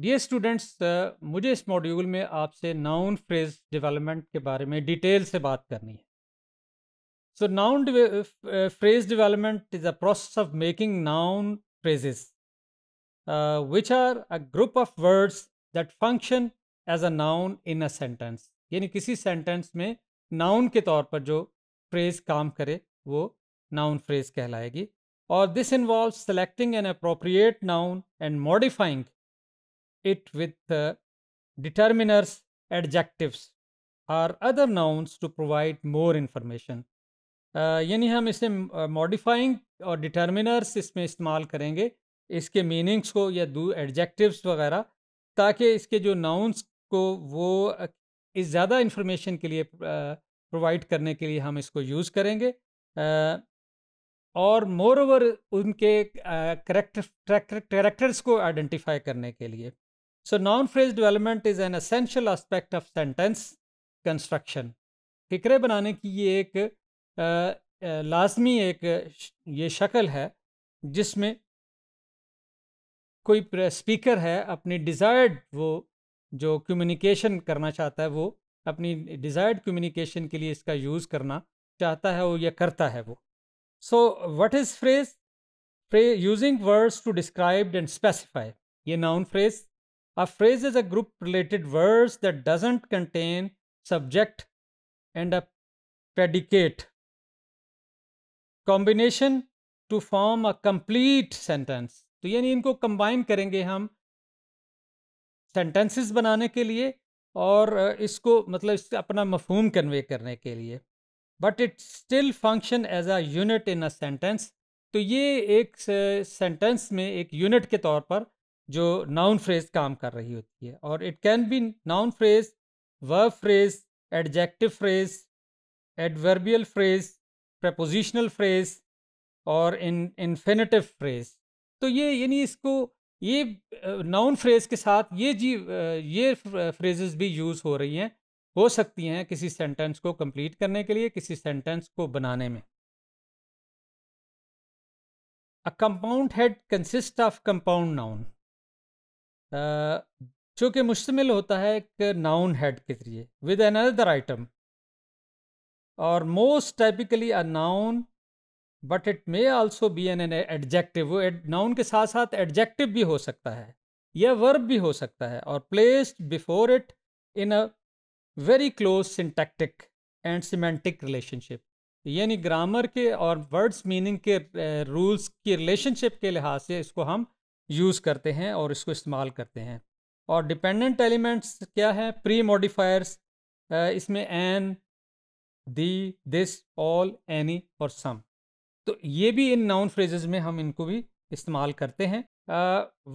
Dear students uh, मुझे इस module में आपसे नाउन फ्रेज डेवलपमेंट के बारे में डिटेल से बात करनी है so noun phrase development is a process of making noun phrases which are a group of words that function as a noun in a sentence यानी किसी सेंटेंस में नाउन के तौर पर जो फ्रेज काम करे वो नाउन फ्रेज कहलाएगी और this involve selecting an appropriate noun and modifying it with uh, determiners, adjectives or other nouns to provide more information. यानी हम इसे मॉडिफाइंग और डिटर्मिनर्स इसमें इस्तेमाल करेंगे इसके मीनिंग्स को या दो एडजेक्टिव्स वगैरह ताकि इसके जो नाउंस को वो इस ज़्यादा इन्फॉर्मेशन के लिए प्रोवाइड करने के लिए हम इसको यूज़ करेंगे और मोर ओवर उनके करेक्टर करेक्टर्स को आइडेंटिफाई करने के लिए So noun phrase development is an essential aspect of sentence construction. फिक्रे बनाने की ये एक लाजमी एक ये शक्ल है जिसमें कोई स्पीकर है अपनी डिज़ायर्ड वो जो कम्युनिकेशन करना चाहता है वो अपनी डिज़ायर्ड कम्युनिकेशन के लिए इसका यूज़ करना चाहता है वो या करता है वो so what is phrase using words to describe and specify ये noun phrase A phrase is a group related words that doesn't contain subject and a predicate. Combination to form a complete sentence. तो यानी इनको combine करेंगे हम sentences बनाने के लिए और इसको मतलब इसका अपना मफहूम convey करने के लिए But it still function as a unit in a sentence. तो ये एक sentence में एक unit के तौर पर जो नाउन फ्रेज काम कर रही होती है और it can be noun phrase verb phrase adjective phrase adverbial phrase prepositional phrase और इन इन्फिनेटिव फ्रेज तो ये यानी इसको ये नाउन फ्रेज के साथ ये जी ये फ्रेजेस भी यूज़ हो रही हैं हो सकती हैं किसी सेंटेंस को कंप्लीट करने के लिए किसी सेंटेंस को बनाने में a compound head consist of compound noun जो कि मुश्तमिल होता है एक नाउन हेड के जरिए विद अनदर आइटम और most typically a noun but it may also be an an adjective वो नाउन के साथ साथ एडजेक्टिव भी हो सकता है यह वर्ब भी हो सकता है और placed before it in a very close syntactic and semantic relationship यानी ग्रामर के और वर्ड्स मीनिंग के रूल्स की रिलेशनशिप के लिहाज से इसको हम यूज़ करते हैं और इसको इस्तेमाल करते हैं और डिपेंडेंट एलिमेंट्स क्या है प्री मॉडिफायर्स इसमें an the this all any और सम तो ये भी इन नाउन फ्रेजेज में हम इनको भी इस्तेमाल करते हैं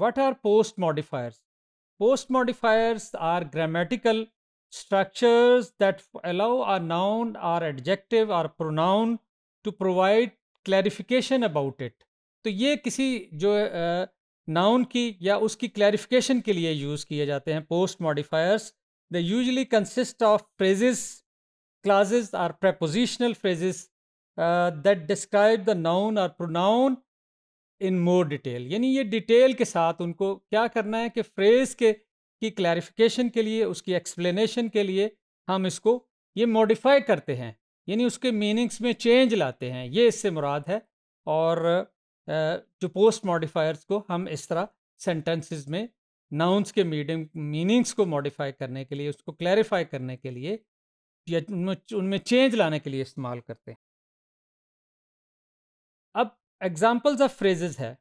what are post modifiers post modifiers are grammatical structures that allow or noun or adjective or pronoun to provide clarification about it तो ये किसी जो नाउन की या उसकी क्लैरिफिकेशन के लिए यूज़ किए जाते हैं post modifiers the usually consist of phrases clauses or prepositional phrases that describe the noun और प्रोनाउन इन मोर डिटेल यानी ये डिटेल के साथ उनको क्या करना है कि फ्रेज के की क्लैरिफिकेशन के लिए उसकी एक्सप्लेनेशन के लिए हम इसको ये मॉडिफाई करते हैं यानी उसके मीनिंग्स में चेंज लाते हैं ये इससे मुराद है और जो पोस्ट मॉडिफायर्स को हम इस तरह सेंटेंसेस में नाउन्स के मीडियम मीनिंग्स को मॉडिफाई करने के लिए उसको क्लैरिफाई करने के लिए या उनमें चेंज लाने के लिए इस्तेमाल करते हैं अब एग्जांपल्स ऑफ फ्रेजेस है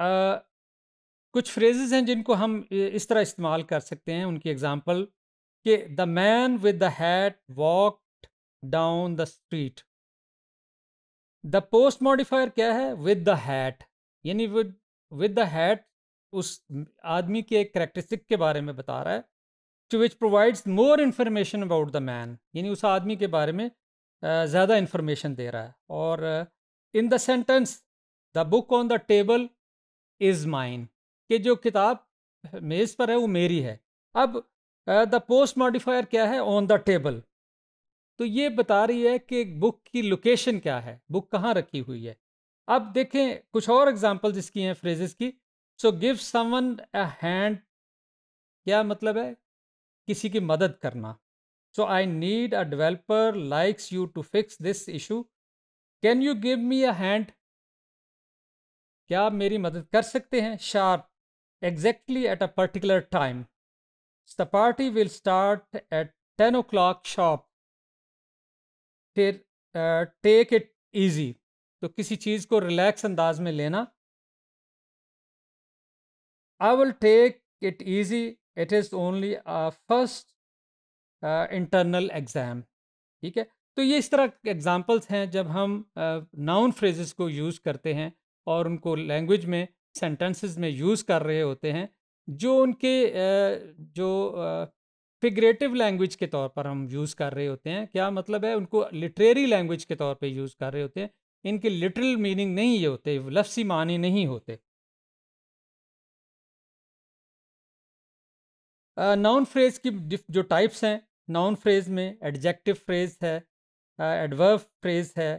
आ, कुछ फ्रेजेस हैं जिनको हम इस तरह इस्तेमाल कर सकते हैं उनकी एग्जांपल कि the man with the hat walked down the street the post modifier क्या है विद द हैट यानी विद विद द हैट उस आदमी के एक करेक्टरिस्टिक के बारे में बता रहा है to which provides more information about the man यानी उस आदमी के बारे में ज़्यादा इन्फॉर्मेशन दे रहा है और in the sentence the book on the table is mine कि जो किताब मेज़ पर है वो मेरी है अब द पोस्ट मॉडिफायर क्या है ऑन द टेबल तो ये बता रही है कि बुक की लोकेशन क्या है बुक कहाँ रखी हुई है अब देखें कुछ और एग्जाम्पल इसकी हैं फ्रेजेस की so give someone a hand क्या मतलब है किसी की मदद करना so I need a developer likes you to fix this issue can you give me a hand क्या आप मेरी मदद कर सकते हैं sharp exactly at a particular time the party will start at ten o'clock शॉप फिर take it easy तो किसी चीज़ को रिलैक्स अंदाज में लेना I will take it easy it is only first internal exam ठीक है तो ये इस तरह एग्ज़ाम्पल्स हैं जब हम नाउन uh, फ्रेजेस को यूज़ करते हैं और उनको लैंग्वेज में सेंटेंसेस में यूज़ कर रहे होते हैं जो उनके uh, जो uh, फिगरेटिव लैंग्वेज के तौर पर हम यूज़ कर रहे होते हैं क्या मतलब है उनको लिटरेरी लैंग्वेज के तौर पे यूज़ कर रहे होते हैं इनके लिटरल मीनिंग नहीं ये होते लफ्सी मानी नहीं होते नाउन फ्रेज की जो टाइप्स हैं नाउन फ्रेज में एडजेक्टिव फ्रेज है एडवर्व फ्रेज है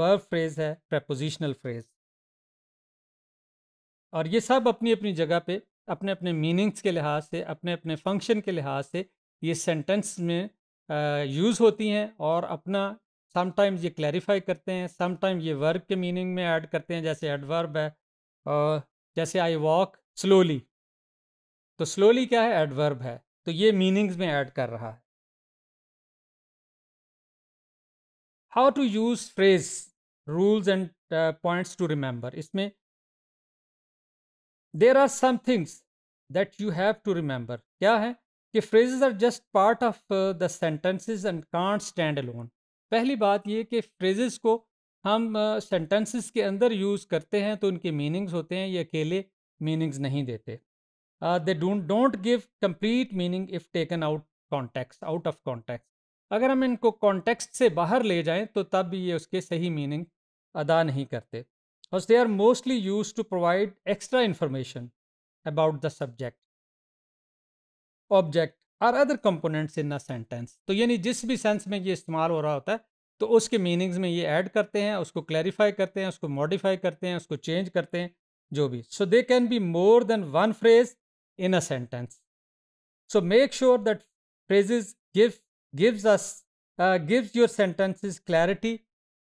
वर्ब फ्रेज है प्रपोजिशनल फ्रेज और ये सब अपनी अपनी जगह पे अपने अपने मीनिंग्स के लिहाज से अपने अपने फंक्शन के लिहाज से ये सेंटेंस में यूज़ होती हैं और अपना समटाइम्स ये क्लैरिफाई करते हैं समटाइम ये वर्ब के मीनिंग में ऐड करते हैं जैसे एडवर्ब है और जैसे आई वॉक स्लोली तो स्लोली क्या है एडवर्ब है तो ये मीनिंग्स में ऐड कर रहा है how to use phrase rules and points to remember इसमें there are some things that you have to remember क्या है कि phrases are just part of the sentences and can't stand alone पहली बात ये कि फ्रेजेस को हम सेंटेंसेस uh, के अंदर यूज़ करते हैं तो उनके मीनिंग्स होते हैं ये अकेले मीनिंग्स नहीं देते they don't don't give complete meaning if taken out context out of context अगर हम इनको कॉन्टेक्स से बाहर ले जाएं तो तब ये उसके सही मीनिंग अदा नहीं करते और they are mostly use to provide extra information about the subject object और other components in a sentence तो यानी जिस भी सेंस में ये इस्तेमाल हो रहा होता है तो उसके मीनिंग्स में ये ऐड करते हैं उसको क्लैरिफाई करते हैं उसको मॉडिफाई करते हैं उसको चेंज करते हैं जो भी so they can be more than one phrase in a sentence so make sure that phrases give gives us gives your your clarity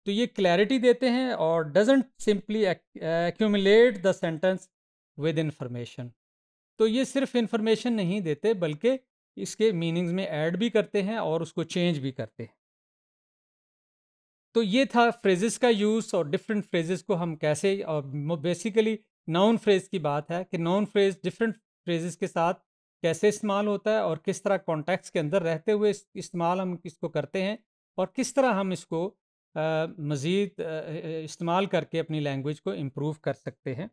तो ये क्लैरिटी देते हैं और doesn't simply accumulate the sentence with information तो ये सिर्फ information नहीं देते बल्कि इसके मीनिंग्स में ऐड भी करते हैं और उसको चेंज भी करते हैं तो ये था फ्रेजेस का यूज़ और डिफरेंट फ्रेजेस को हम कैसे और बेसिकली नाउन फ्रेज़ की बात है कि नाउन फ्रेज़ डिफरेंट फ्रेजेस के साथ कैसे इस्तेमाल होता है और किस तरह कॉन्टेक्ट्स के अंदर रहते हुए इस्तेमाल हम इसको करते हैं और किस तरह हम इसको मज़ीद इस्तेमाल करके अपनी लैंग्वेज को इम्प्रूव कर सकते हैं